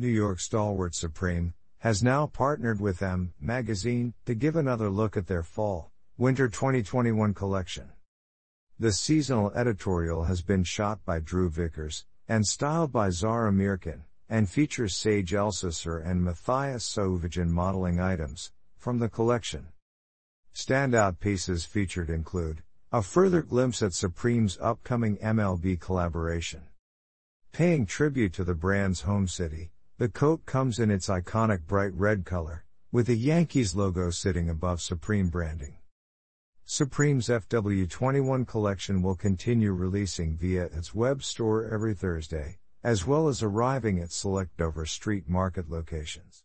New York stalwart Supreme, has now partnered with M Magazine to give another look at their fall, winter 2021 collection. The seasonal editorial has been shot by Drew Vickers and styled by Zara Mirkin and features Sage Elsesser and Matthias Sovijan modeling items from the collection. Standout pieces featured include a further glimpse at Supreme's upcoming MLB collaboration. Paying tribute to the brand's home city, the coat comes in its iconic bright red color, with the Yankees logo sitting above Supreme branding. Supreme's FW21 collection will continue releasing via its web store every Thursday, as well as arriving at select Dover Street market locations.